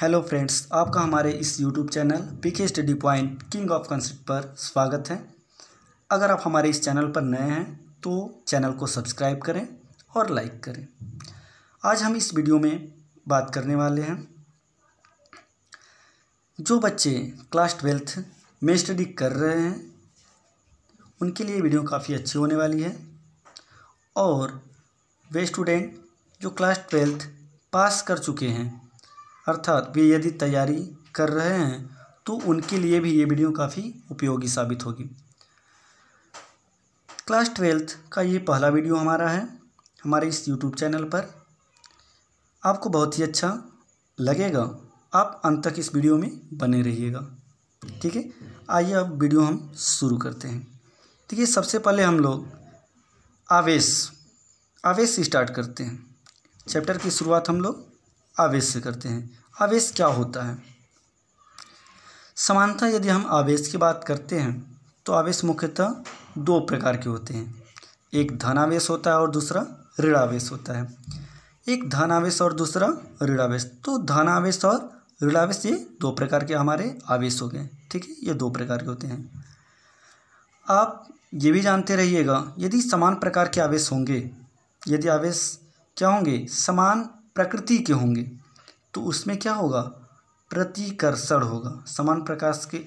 hello friends आपका हमारे इस YouTube channel PK study point king of concept पर स्वागत है अगर आप हमारे इस चैनल पर नए हैं तो चैनल को सब्सक्राइब करें और लाइक करें आज हम इस वीडियो में बात करने वाले हैं जो बच्चे क्लास ट्वेल्थ में स्टडी कर रहे हैं उनके लिए वीडियो काफ़ी अच्छी होने वाली है और वे स्टूडेंट जो क्लास ट्वेल्थ पास कर चुके हैं अर्थात वे यदि तैयारी कर रहे हैं तो उनके लिए भी ये वीडियो काफ़ी उपयोगी साबित होगी क्लास ट्वेल्थ का ये पहला वीडियो हमारा है हमारे इस यूट्यूब चैनल पर आपको बहुत ही अच्छा लगेगा आप अंत तक इस वीडियो में बने रहिएगा ठीक है आइए अब वीडियो हम शुरू करते हैं देखिए सबसे पहले हम लोग आवेश आवेश स्टार्ट करते हैं चैप्टर की शुरुआत हम लोग आवेश से करते हैं आवेश क्या होता है समानता यदि हम आवेश की बात करते हैं तो आवेश मुख्यतः दो प्रकार के होते हैं एक धनावेश होता है और दूसरा ऋणावेश होता है एक धनावेश और दूसरा ऋणावेश तो धनावेश और ऋणावेश ये दो प्रकार के हमारे आवेश हो गए ठीक है ये दो प्रकार के होते हैं आप ये भी जानते रहिएगा यदि समान प्रकार के आवेश होंगे यदि आवेश क्या होंगे समान प्रकृति के होंगे तो उसमें क्या होगा प्रतिकर्षण होगा समान प्रकाश के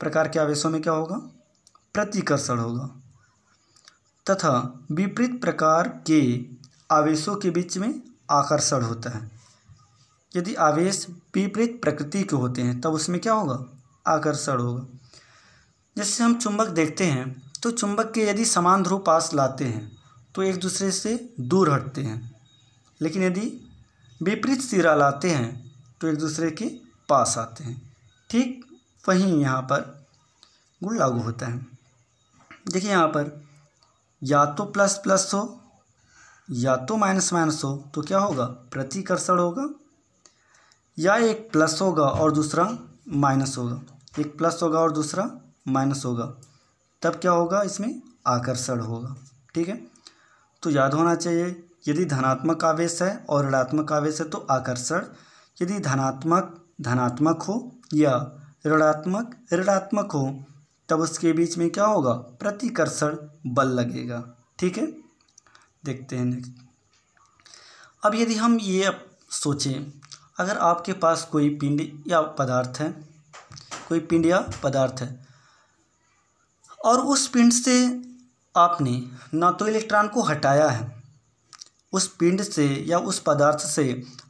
प्रकार के आवेशों में क्या होगा प्रतिकर्षण होगा तथा विपरीत प्रकार के आवेशों के बीच में आकर्षण होता है यदि आवेश विपरीत प्रकृति के होते हैं तब उसमें क्या होगा आकर्षण होगा जैसे हम चुंबक देखते हैं तो चुंबक के यदि समान ध्रुव पास लाते हैं तो एक दूसरे से दूर हटते हैं लेकिन यदि विपरीत सिरा लाते हैं तो एक दूसरे के पास आते हैं ठीक वहीं यहाँ पर गुण लागू होता है देखिए यहाँ पर या तो प्लस प्लस हो या तो माइनस माइनस हो तो क्या होगा प्रतिकर्षण होगा या एक प्लस होगा और दूसरा माइनस होगा एक प्लस होगा और दूसरा माइनस होगा तब क्या होगा इसमें आकर्षण होगा ठीक है तो याद होना चाहिए यदि धनात्मक आवेश है और ऋणात्मक आवेश है तो आकर्षण यदि धनात्मक धनात्मक हो या ऋणात्मक ऋणात्मक हो तब उसके बीच में क्या होगा प्रतिकर्षण बल लगेगा ठीक है देखते हैं नेक्स्ट अब यदि हम ये सोचें अगर आपके पास कोई पिंड या पदार्थ है कोई पिंड या पदार्थ है और उस पिंड से आपने ना तो इलेक्ट्रॉन को हटाया है उस पिंड से या उस पदार्थ से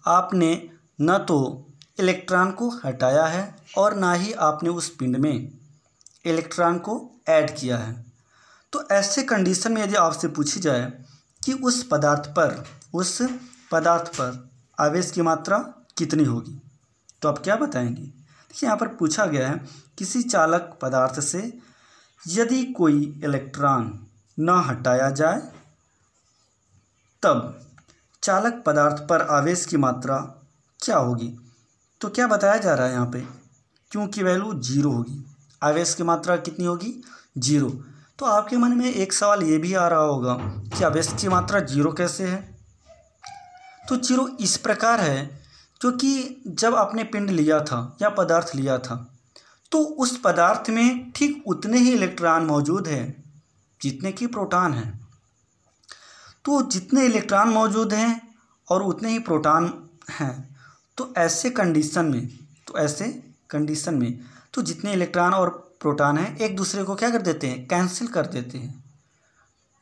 आपने न तो इलेक्ट्रॉन को हटाया है और ना ही आपने उस पिंड में इलेक्ट्रॉन को ऐड किया है तो ऐसे कंडीशन में यदि आपसे पूछी जाए कि उस पदार्थ पर उस पदार्थ पर आवेश की मात्रा कितनी होगी तो आप क्या बताएंगे देखिए यहाँ पर पूछा गया है किसी चालक पदार्थ से यदि कोई इलेक्ट्रॉन ना हटाया जाए तब चालक पदार्थ पर आवेश की मात्रा क्या होगी तो क्या बताया जा रहा है यहाँ पे क्योंकि वैल्यू जीरो होगी आवेश की मात्रा कितनी होगी जीरो तो आपके मन में एक सवाल ये भी आ रहा होगा कि आवेश की मात्रा जीरो कैसे है तो जीरो इस प्रकार है क्योंकि जब आपने पिंड लिया था या पदार्थ लिया था तो उस पदार्थ में ठीक उतने ही इलेक्ट्रॉन मौजूद हैं जितने की प्रोटॉन हैं तो जितने इलेक्ट्रॉन मौजूद हैं और उतने ही प्रोटॉन हैं तो ऐसे कंडीशन में तो ऐसे कंडीशन में तो जितने इलेक्ट्रॉन और प्रोटॉन हैं एक दूसरे को क्या कर देते हैं कैंसिल कर देते हैं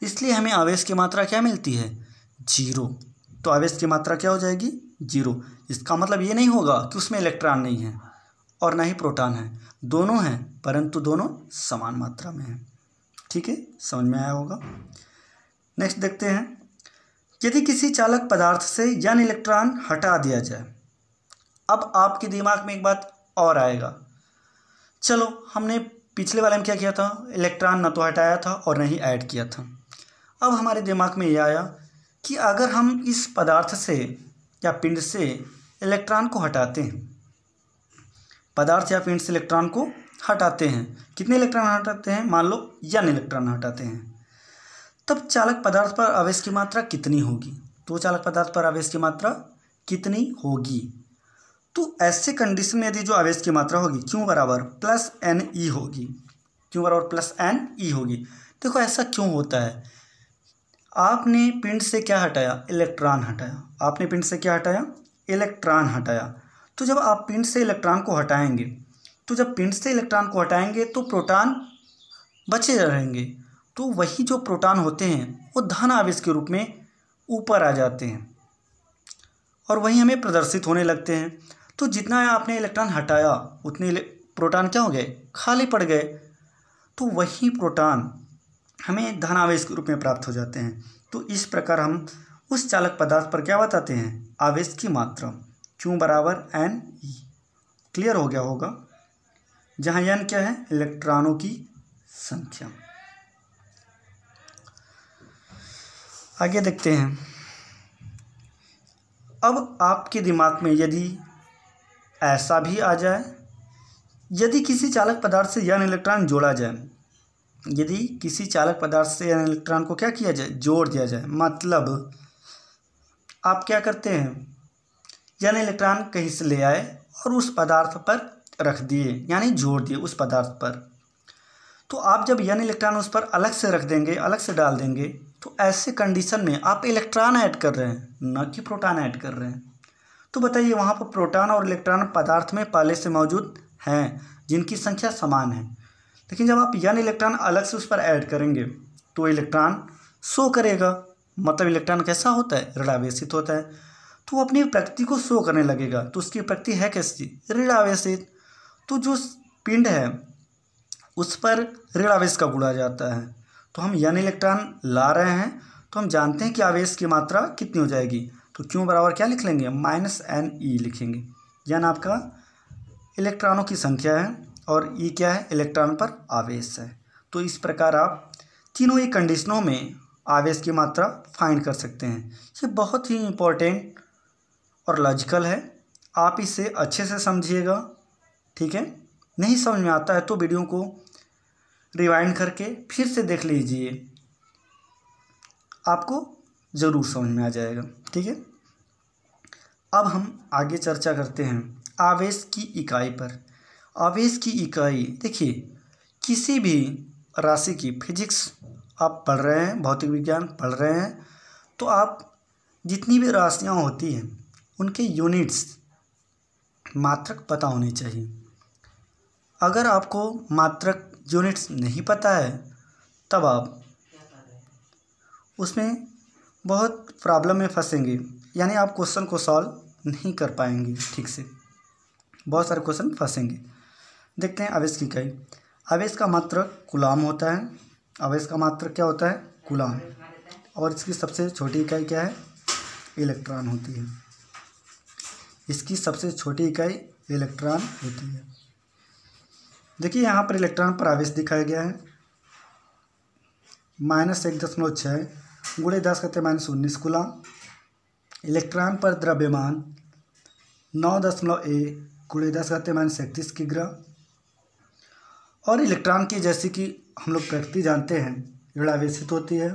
इसलिए हमें आवेश की मात्रा क्या मिलती है जीरो तो आवेश की मात्रा क्या हो जाएगी जीरो इसका मतलब ये नहीं होगा कि उसमें इलेक्ट्रॉन नहीं है और ना ही प्रोटॉन है दोनों हैं परंतु दोनों समान मात्रा में हैं ठीक है समझ में आया होगा नेक्स्ट देखते हैं यदि किसी चालक पदार्थ से यन इलेक्ट्रॉन हटा दिया जाए अब आपके दिमाग में एक बात और आएगा चलो हमने पिछले वाले में क्या किया था इलेक्ट्रॉन न तो हटाया था और न ही ऐड किया था अब हमारे दिमाग में यह आया कि अगर हम इस पदार्थ से या पिंड से इलेक्ट्रॉन को हटाते हैं पदार्थ या पिंड से इलेक्ट्रॉन को हटाते हैं कितने इलेक्ट्रॉन हटाते हैं मान लो यन इलेक्ट्रॉन हटाते हैं तब चालक पदार्थ पर आवेश की मात्रा कितनी होगी तो चालक पदार्थ पर आवेश की मात्रा कितनी होगी तो ऐसे कंडीशन में यदि जो आवेश की मात्रा होगी क्यों बराबर प्लस एन ई होगी क्यों बराबर प्लस एन ई होगी देखो ऐसा क्यों होता है आपने पिंड से क्या हटाया इलेक्ट्रॉन हटाया आपने पिंड से क्या हटाया इलेक्ट्रॉन हटाया तो जब आप पिंड से इलेक्ट्रॉन को हटाएंगे तो जब पिंड से इलेक्ट्रॉन को हटाएंगे तो प्रोटॉन बचे रहेंगे तो वही जो प्रोटॉन होते हैं वो धन आवेश के रूप में ऊपर आ जाते हैं और वहीं हमें प्रदर्शित होने लगते हैं तो जितना आपने इलेक्ट्रॉन हटाया उतने प्रोटॉन क्या हो गए खाली पड़ गए तो वही प्रोटॉन हमें धन आवेश के रूप में प्राप्त हो जाते हैं तो इस प्रकार हम उस चालक पदार्थ पर क्या बताते हैं आवेश की मात्रा क्यों बराबर एन ई क्लियर हो गया होगा जहाँ एन क्या है इलेक्ट्रॉनों की संख्या आगे देखते हैं अब आपके दिमाग में यदि ऐसा भी आ जाए यदि किसी चालक पदार्थ से यन इलेक्ट्रॉन जोड़ा जाए यदि किसी चालक पदार्थ से यन इलेक्ट्रॉन को क्या किया जाए जोड़ दिया जाए मतलब आप क्या करते हैं यन इलेक्ट्रॉन कहीं से ले आए और उस पदार्थ पर रख दिए यानी जोड़ दिए उस पदार्थ पर तो आप जब यन इलेक्ट्रॉन उस पर अलग से रख देंगे अलग से डाल देंगे तो ऐसे कंडीशन में आप इलेक्ट्रॉन ऐड कर रहे हैं न कि प्रोटॉन ऐड कर रहे हैं तो बताइए वहाँ पर प्रोटॉन और इलेक्ट्रॉन पदार्थ में पहले से मौजूद हैं जिनकी संख्या समान है लेकिन जब आप यन इलेक्ट्रॉन अलग से उस पर ऐड करेंगे तो इलेक्ट्रॉन शो करेगा मतलब इलेक्ट्रॉन कैसा होता है ऋणावेशित होता है तो वो अपनी प्रकृति को शो करने लगेगा तो उसकी प्रकृति है कैसी ऋणावेशित तो जो पिंड है उस पर ऋणावेश का गुड़ा जाता है तो हम यन इलेक्ट्रॉन ला रहे हैं तो हम जानते हैं कि आवेश की मात्रा कितनी हो जाएगी तो क्यों बराबर क्या लिख लेंगे माइनस एन ई e लिखेंगे यन आपका इलेक्ट्रॉनों की संख्या है और ई e क्या है इलेक्ट्रॉन पर आवेश है तो इस प्रकार आप तीनों ही कंडीशनों में आवेश की मात्रा फाइंड कर सकते हैं ये बहुत ही इम्पोर्टेंट और लॉजिकल है आप इसे अच्छे से समझिएगा ठीक है नहीं समझ में आता है तो वीडियो को रिवाइंड करके फिर से देख लीजिए आपको ज़रूर समझ में आ जाएगा ठीक है अब हम आगे चर्चा करते हैं आवेश की इकाई पर आवेश की इकाई देखिए किसी भी राशि की फिजिक्स आप पढ़ रहे हैं भौतिक विज्ञान पढ़ रहे हैं तो आप जितनी भी राशियाँ होती हैं उनके यूनिट्स मात्रक पता होने चाहिए अगर आपको मात्रक यूनिट्स नहीं पता है तब आप उसमें बहुत प्रॉब्लम में फंसेंगे यानी आप क्वेश्चन को सॉल्व नहीं कर पाएंगे ठीक से बहुत सारे क्वेश्चन फंसेंगे देखते हैं आवेश की इकाई आवेश का मात्र गुलाम होता है आवेश का मात्र क्या होता है गुलाम और इसकी सबसे छोटी इकाई क्या है इलेक्ट्रॉन होती है इसकी सबसे छोटी इकाई इलेक्ट्रॉन होती है देखिए यहाँ पर इलेक्ट्रॉन पर आवेश दिखाया गया है माइनस एक दशमलव छः गुड़े दस कहते माइनस उन्नीस गुलाम इलेक्ट्रॉन पर द्रव्यमान नौ दशमलव एक गुड़े दस करते माइनस इकतीस की ग्रह और इलेक्ट्रॉन की जैसे कि हम लोग प्रकृति जानते हैं आवेश होती है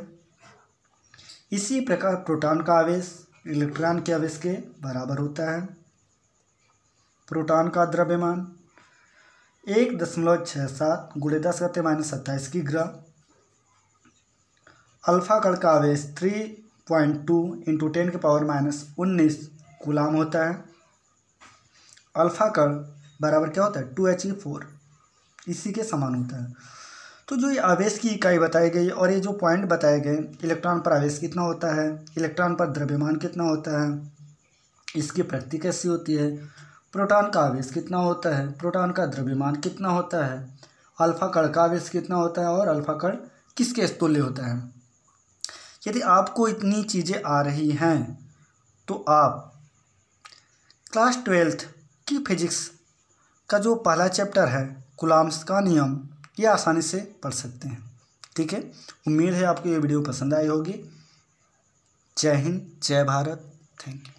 इसी प्रकार प्रोटॉन का आवेश इलेक्ट्रॉन के आवेश के बराबर होता है प्रोटॉन का द्रव्यमान एक दशमलव छः सात गुड़े दस गते माइनस सत्ताईस की ग्रह अल्फा कण का आवेश three point two into ten के पावर माइनस उन्नीस गुलाम होता है अल्फा कण बराबर क्या होता है टू एच ई फोर इसी के समान होता है तो जो ये आवेश की इकाई बताई गई और ये जो पॉइंट बताए गए इलेक्ट्रॉन पर आवेश कितना होता है इलेक्ट्रॉन पर द्रव्यमान कितना होता है इसकी प्रकृति कैसी होती है प्रोटॉन का आवेश कितना होता है प्रोटॉन का द्रव्यमान कितना होता है अल्फा कण का आवेश कितना होता है और अल्फा कण किसके तुल्य होता है यदि आपको इतनी चीज़ें आ रही हैं तो आप क्लास ट्वेल्थ की फिजिक्स का जो पहला चैप्टर है गुलाम्स का नियम ये आसानी से पढ़ सकते हैं ठीक है उम्मीद है आपको ये वीडियो पसंद आई होगी जय हिंद जय भारत थैंक यू